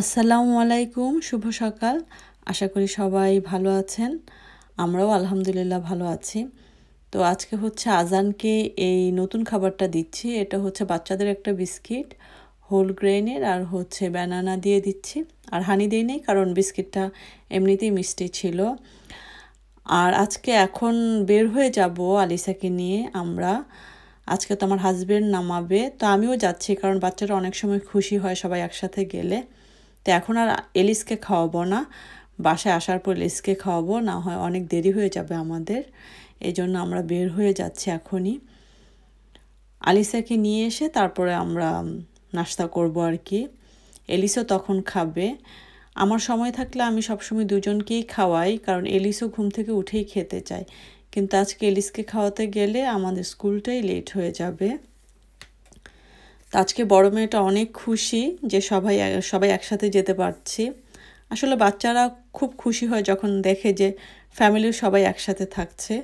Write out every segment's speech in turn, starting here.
আসসালামু আলাইকুম শুভ সকাল আশা করি সবাই ভালো আছেন আমরাও আলহামদুলিল্লাহ ভালো আছি তো আজকে হচ্ছে আজানকে এই নতুন খাবারটা দিচ্ছি এটা হচ্ছে বাচ্চাদের একটা বিস্কিট হোল গ্রেনের আর হচ্ছে ব্যানানা দিয়ে দিচ্ছি আর হানি দিই নেই কারণ বিস্কিটটা এমনিতেই মিষ্টি ছিল আর আজকে এখন বের হয়ে যাব আলিসাকে নিয়ে আমরা আজকে তো আমার হাজব্যান্ড নামাবে তো আমিও যাচ্ছি কারণ বাচ্চারা অনেক সময় খুশি হয় সবাই একসাথে গেলে তো এখন আর এলিসকে খাওয়াবো না বাসায় আসার পর এলিসকে খাওয়াবো না হয় অনেক দেরি হয়ে যাবে আমাদের এই জন্য আমরা বের হয়ে যাচ্ছি এখনই আলিসাকে নিয়ে এসে তারপরে আমরা নাস্তা করব আর কি এলিসও তখন খাবে আমার সময় থাকলে আমি সবসময় দুজনকেই খাওয়াই কারণ এলিসও ঘুম থেকে উঠেই খেতে চায় কিন্তু আজকে এলিসকে খাওয়াতে গেলে আমাদের স্কুলটাই লেট হয়ে যাবে তো আজকে বড় মেয়েটা অনেক খুশি যে সবাই সবাই একসাথে যেতে পারছি আসলে বাচ্চারা খুব খুশি হয় যখন দেখে যে ফ্যামিলির সবাই একসাথে থাকছে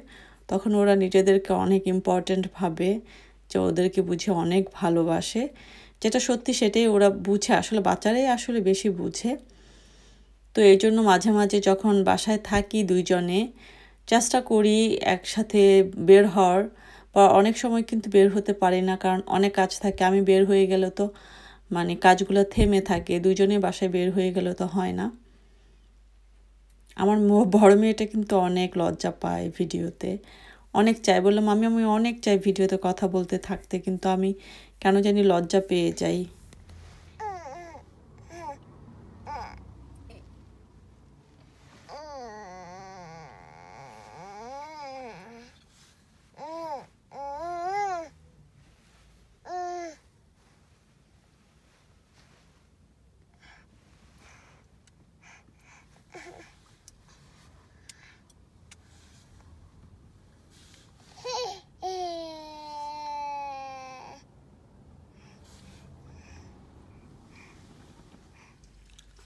তখন ওরা নিজেদেরকে অনেক ইম্পর্ট্যান্ট ভাবে যে ওদেরকে বুঝে অনেক ভালোবাসে যেটা সত্যি সেটাই ওরা বুঝে আসলে বাচ্চারাই আসলে বেশি বুঝে তো এই জন্য মাঝে মাঝে যখন বাসায় থাকি দুইজনে চেষ্টা করি একসাথে বের হওয়ার বা অনেক সময় কিন্তু বের হতে পারি না কারণ অনেক কাজ থাকে আমি বের হয়ে গেলে তো মানে কাজগুলো থেমে থাকে দুজনে বাসায় বের হয়ে গেলে তো হয় না আমার বড় মেয়েটা কিন্তু অনেক লজ্জা পায় ভিডিওতে অনেক চাই বললাম আমি আমি অনেক চাই ভিডিওতে কথা বলতে থাকতে কিন্তু আমি কেন জানি লজ্জা পেয়ে যাই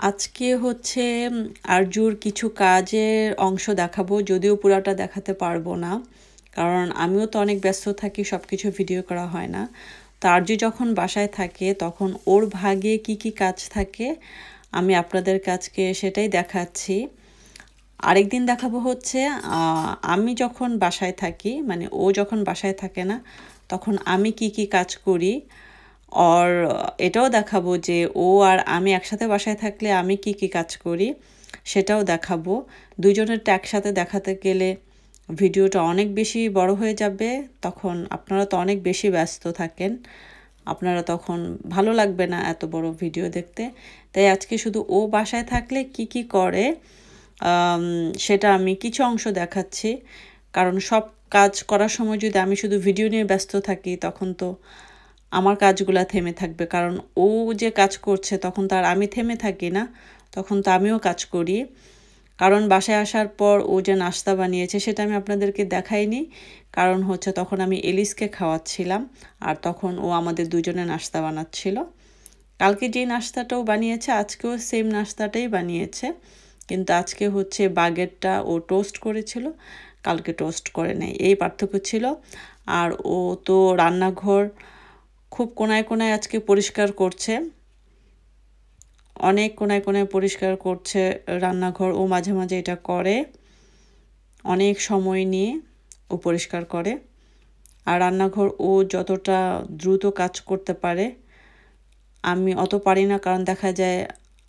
আজকে হচ্ছে আরজুর কিছু কাজের অংশ দেখাবো যদিও পুরাটা দেখাতে পারবো না কারণ আমিও তো অনেক ব্যস্ত থাকি সব কিছু ভিডিও করা হয় না তো আরজু যখন বাসায় থাকে তখন ওর ভাগে কি কি কাজ থাকে আমি আপনাদের কাজকে সেটাই দেখাচ্ছি আরেকদিন দেখাবো হচ্ছে আমি যখন বাসায় থাকি মানে ও যখন বাসায় থাকে না তখন আমি কি কি কাজ করি অর uh, এটাও দেখাবো যে ও আর আমি একসাথে বাসায় থাকলে আমি কি কি কাজ করি সেটাও দেখাবো দুজনেরটা একসাথে দেখাতে গেলে ভিডিওটা অনেক বেশি বড় হয়ে যাবে তখন আপনারা তো অনেক বেশি ব্যস্ত থাকেন আপনারা তখন ভালো লাগবে না এত বড় ভিডিও দেখতে তাই আজকে শুধু ও বাসায় থাকলে কি কি করে সেটা আমি কিছু অংশ দেখাচ্ছি কারণ সব কাজ করার সময় যদি আমি শুধু ভিডিও নিয়ে ব্যস্ত থাকি তখন তো আমার কাজগুলা থেমে থাকবে কারণ ও যে কাজ করছে তখন তার আমি থেমে থাকি না তখন তো আমিও কাজ করি কারণ বাসায় আসার পর ও যে নাস্তা বানিয়েছে সেটা আমি আপনাদেরকে দেখাইনি কারণ হচ্ছে তখন আমি এলিসকে খাওয়াচ্ছিলাম আর তখন ও আমাদের দুজনে নাস্তা বানাচ্ছিল কালকে যে নাস্তাটাও বানিয়েছে আজকেও সেম নাস্তাটাই বানিয়েছে কিন্তু আজকে হচ্ছে বাগেরটা ও টোস্ট করেছিল কালকে টোস্ট করে নেয় এই পার্থক্য ছিল আর ও তো রান্নাঘর খুব কোনায় কোনায় আজকে পরিষ্কার করছে অনেক কোনায় কোনায় পরিষ্কার করছে রান্নাঘর ও মাঝে মাঝে এটা করে অনেক সময় নিয়ে ও পরিষ্কার করে আর রান্নাঘর ও যতটা দ্রুত কাজ করতে পারে আমি অত পারি না কারণ দেখা যায়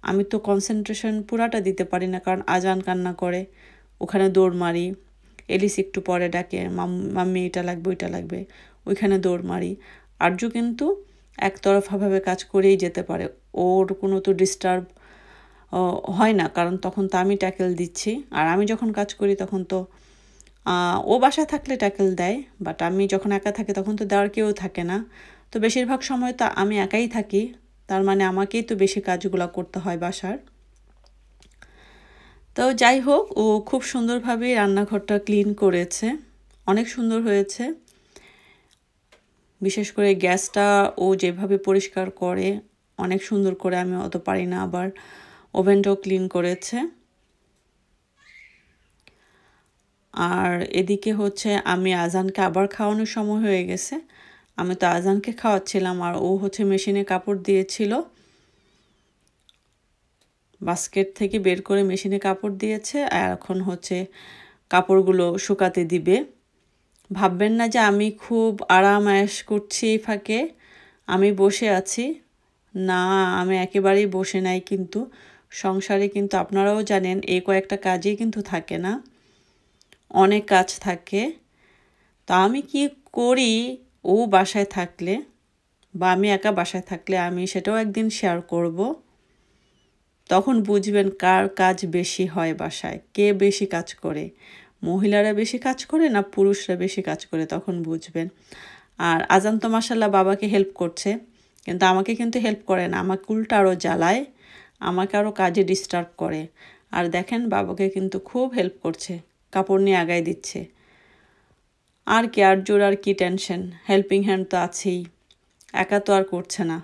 আমি তো কনসেন্ট্রেশন পুরাটা দিতে পারি না কারণ আজান কান্না করে ওখানে দৌড় মারি এলিস একটু পরে ডাকে মাম্মি এটা লাগবে ওইটা লাগবে ওইখানে দৌড় মারি আর্য কিন্তু একতরফাভাবে কাজ করেই যেতে পারে ওর কোনো তো ডিস্টার্ব হয় না কারণ তখন তো আমি ট্যাকেল দিচ্ছি আর আমি যখন কাজ করি তখন তো ও বাসা থাকলে ট্যাকেল দেয় বাট আমি যখন একা থাকি তখন তো দেওয়ার কেউ থাকে না তো বেশিরভাগ সময় তো আমি একাই থাকি তার মানে আমাকেই তো বেশি কাজগুলো করতে হয় বাসার তো যাই হোক ও খুব সুন্দরভাবে রান্নাঘরটা ক্লিন করেছে অনেক সুন্দর হয়েছে বিশেষ করে গ্যাসটা ও যেভাবে পরিষ্কার করে অনেক সুন্দর করে আমি অত পারি না আবার ওভেনটাও ক্লিন করেছে আর এদিকে হচ্ছে আমি আজানকে আবার খাওয়ানোর সময় হয়ে গেছে আমি তো আজানকে খাওয়াচ্ছিলাম আর ও হচ্ছে মেশিনে কাপড় দিয়েছিল বাস্কেট থেকে বের করে মেশিনে কাপড় দিয়েছে আর এখন হচ্ছে কাপড়গুলো শুকাতে দিবে ভাববেন না যে আমি খুব আরাম আয়স করছি এই ফাঁকে আমি বসে আছি না আমি একেবারেই বসে নাই কিন্তু সংসারে কিন্তু আপনারাও জানেন এই কয়েকটা কাজই কিন্তু থাকে না অনেক কাজ থাকে তা আমি কি করি ও বাসায় থাকলে বা আমি একা বাসায় থাকলে আমি সেটাও একদিন শেয়ার করব তখন বুঝবেন কার কাজ বেশি হয় বাসায় কে বেশি কাজ করে মহিলারা বেশি কাজ করে না পুরুষরা বেশি কাজ করে তখন বুঝবেন আর আজান তো মাসাল্লাহ বাবাকে হেল্প করছে কিন্তু আমাকে কিন্তু হেল্প করে না আমাকে উল্টা আরও জ্বালায় আমাকে আরও কাজে ডিস্টার্ব করে আর দেখেন বাবাকে কিন্তু খুব হেল্প করছে কাপড় নিয়ে আগায় দিচ্ছে আর কি আর জোর আর কি টেনশন হেল্পিং হ্যান্ড তো আছেই একা তো আর করছে না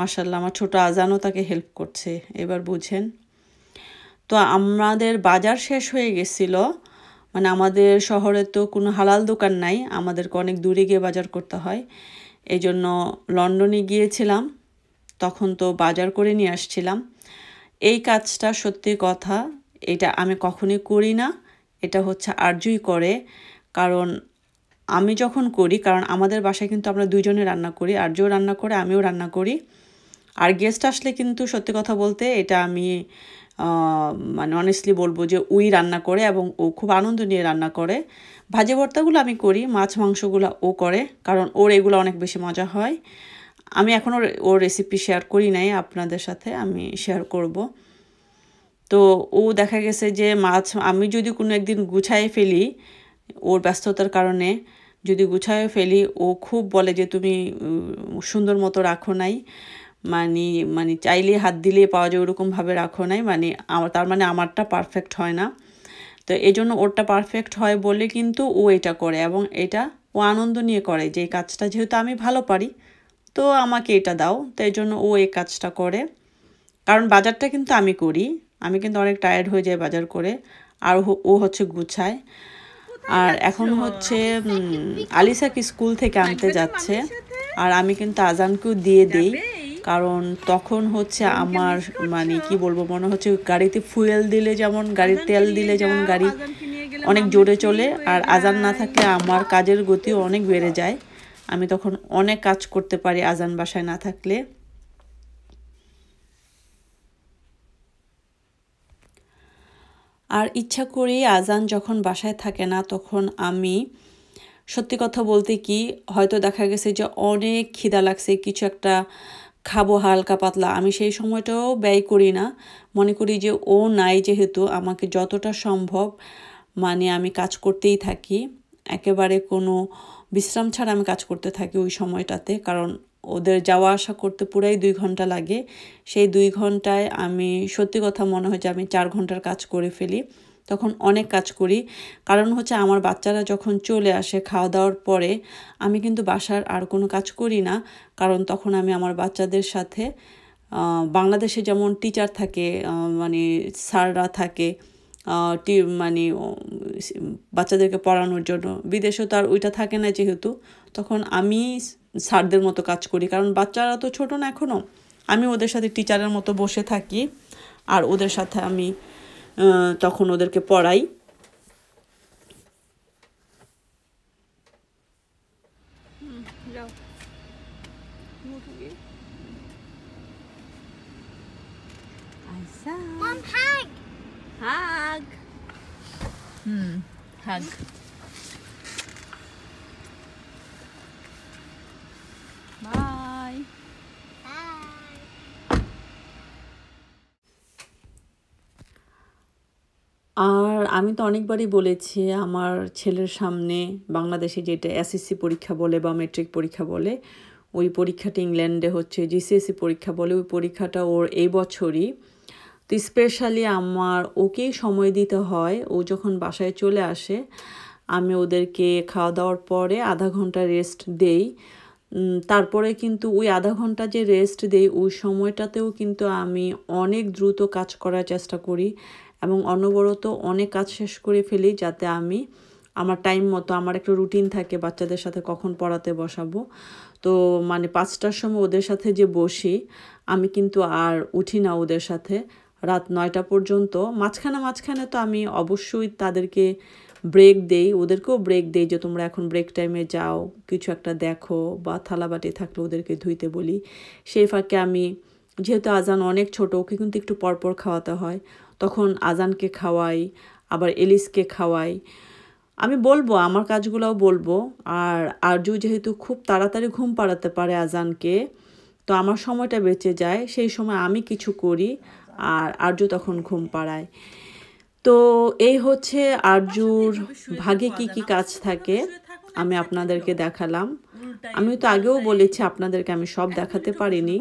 মাসাল্লাহ আমার ছোটো আজানও তাকে হেল্প করছে এবার বুঝেন তো আমাদের বাজার শেষ হয়ে গেছিল মানে আমাদের শহরে তো কোনো হালাল দোকান নাই আমাদেরকে অনেক দূরে গিয়ে বাজার করতে হয় এই জন্য লন্ডনে গিয়েছিলাম তখন তো বাজার করে নিয়ে আসছিলাম এই কাজটা সত্যি কথা এটা আমি কখনই করি না এটা হচ্ছে আর্যই করে কারণ আমি যখন করি কারণ আমাদের বাসায় কিন্তু আমরা দুজনে রান্না করি আর্যও রান্না করে আমিও রান্না করি আর গেস্ট আসলে কিন্তু সত্যি কথা বলতে এটা আমি মানে অনেস্টলি বলবো যে উই রান্না করে এবং ও খুব আনন্দ নিয়ে রান্না করে ভাজে ভর্তাগুলো আমি করি মাছ মাংসগুলো ও করে কারণ ওর এগুলো অনেক বেশি মজা হয় আমি এখনও ওর রেসিপি শেয়ার করি নাই আপনাদের সাথে আমি শেয়ার করব তো ও দেখা গেছে যে মাছ আমি যদি কোনো একদিন গুছায় ফেলি ওর ব্যস্ততার কারণে যদি গুছায় ফেলি ও খুব বলে যে তুমি সুন্দর মতো রাখো নাই মানে মানে চাইলে হাত দিলে পাওয়া যায় ওরকমভাবে রাখো নাই মানে আমার তার মানে আমারটা পারফেক্ট হয় না তো এই জন্য ওরটা পারফেক্ট হয় বলে কিন্তু ও এটা করে এবং এটা ও আনন্দ নিয়ে করে যে এই কাজটা যেহেতু আমি ভালো পারি তো আমাকে এটা দাও তো এই জন্য ও এই কাজটা করে কারণ বাজারটা কিন্তু আমি করি আমি কিন্তু অনেক টায়ার্ড হয়ে যাই বাজার করে আর ও হচ্ছে গুছায় আর এখন হচ্ছে আলিসাকে স্কুল থেকে আনতে যাচ্ছে আর আমি কিন্তু আজানকেও দিয়ে দিই কারণ তখন হচ্ছে আমার মানে কি বলবো মনে হচ্ছে গাড়িতে ফুয়েল দিলে যেমন গাড়ির তেল দিলে যেমন গাড়ি অনেক জোরে চলে আর আজান না থাকলে আমার কাজের গতি অনেক বেড়ে যায় আমি তখন অনেক কাজ করতে পারি আজান বাসায় না থাকলে আর ইচ্ছা করি আজান যখন বাসায় থাকে না তখন আমি সত্যি কথা বলতে কি হয়তো দেখা গেছে যে অনেক খিদা লাগছে কিছু একটা খাবো হালকা পাতলা আমি সেই সময়টাও ব্যয় করি না মনে করি যে ও নাই যেহেতু আমাকে যতটা সম্ভব মানে আমি কাজ করতেই থাকি একেবারে কোনো বিশ্রাম ছাড়া আমি কাজ করতে থাকি ওই সময়টাতে কারণ ওদের যাওয়া আসা করতে পুরাই দুই ঘন্টা লাগে সেই দুই ঘন্টায় আমি সত্যি কথা মনে হয় যে আমি চার ঘন্টার কাজ করে ফেলি তখন অনেক কাজ করি কারণ হচ্ছে আমার বাচ্চারা যখন চলে আসে খাওয়া দাওয়ার পরে আমি কিন্তু বাসার আর কোনো কাজ করি না কারণ তখন আমি আমার বাচ্চাদের সাথে বাংলাদেশে যেমন টিচার থাকে মানে স্যাররা থাকে টি মানে বাচ্চাদেরকে পড়ানোর জন্য বিদেশেও তো আর ওইটা থাকে না যেহেতু তখন আমি স্যারদের মতো কাজ করি কারণ বাচ্চারা তো ছোট না এখনও আমি ওদের সাথে টিচারের মতো বসে থাকি আর ওদের সাথে আমি তখন ওদেরকে পড়াই Mom, hug. Hug. Hmm. Hug. আর আমি তো অনেকবারই বলেছি আমার ছেলের সামনে বাংলাদেশে যেটা এসএসসি পরীক্ষা বলে বা মেট্রিক পরীক্ষা বলে ওই পরীক্ষাটি ইংল্যান্ডে হচ্ছে জিসিএসসি e পরীক্ষা বলে ওই পরীক্ষাটা ওর এই বছরই তো স্পেশালি আমার ওকেই সময় দিতে হয় ও যখন বাসায় চলে আসে আমি ওদেরকে খাওয়া দাওয়ার পরে আধা ঘন্টা রেস্ট দেই তারপরে কিন্তু ওই আধা ঘন্টা যে রেস্ট দেই ওই সময়টাতেও কিন্তু আমি অনেক দ্রুত কাজ করার চেষ্টা করি এবং অনবরত অনেক কাজ শেষ করে ফেলি যাতে আমি আমার টাইম মতো আমার একটা রুটিন থাকে বাচ্চাদের সাথে কখন পড়াতে বসাবো তো মানে পাঁচটার সময় ওদের সাথে যে বসি আমি কিন্তু আর উঠি না ওদের সাথে রাত নয়টা পর্যন্ত মাঝখানে মাঝখানে তো আমি অবশ্যই তাদেরকে ব্রেক দেই ওদেরকেও ব্রেক দেই যে তোমরা এখন ব্রেক টাইমে যাও কিছু একটা দেখো বা থালাবাটি থাকলে ওদেরকে ধুইতে বলি সেই ফাঁকে আমি যেহেতু আজান অনেক ছোটো ওকে কিন্তু একটু পরপর খাওয়াতে হয় তখন আজানকে খাওয়াই আবার এলিসকে খাওয়াই আমি বলবো আমার কাজগুলোও বলবো আর আরজু যেহেতু খুব তাড়াতাড়ি ঘুম পাড়াতে পারে আজানকে তো আমার সময়টা বেঁচে যায় সেই সময় আমি কিছু করি আর আরজু তখন ঘুম পাড়ায় তো এই হচ্ছে আরজুর ভাগে কি কি কাজ থাকে আমি আপনাদেরকে দেখালাম আমি তো আগেও বলেছি আপনাদেরকে আমি সব দেখাতে পারিনি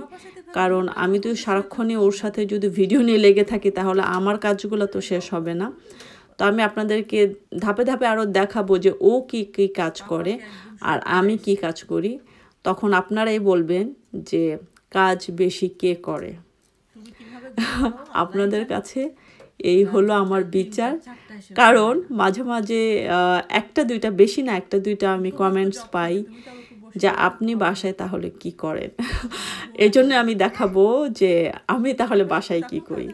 কারণ আমি তো সারাক্ষণই ওর সাথে যদি ভিডিও নিয়ে লেগে থাকি তাহলে আমার কাজগুলো তো শেষ হবে না তো আমি আপনাদেরকে ধাপে ধাপে আরও দেখাবো যে ও কি কি কাজ করে আর আমি কি কাজ করি তখন আপনারাই বলবেন যে কাজ বেশি কে করে আপনাদের কাছে এই হ্যাঁ, হলো আমার বিচার কারণ মাঝে মাঝে একটা দুইটা বেশি না একটা দুইটা আমি কমেন্টস পাই যে আপনি বাসায় তাহলে কি করেন এই জন্য আমি দেখাবো যে আমি তাহলে বাসায় কি করি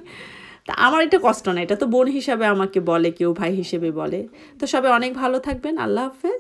তা আমার এটা কষ্ট না এটা তো বোন হিসাবে আমাকে বলে কেউ ভাই হিসেবে বলে তো সবাই অনেক ভালো থাকবেন আল্লাহ হাফেজ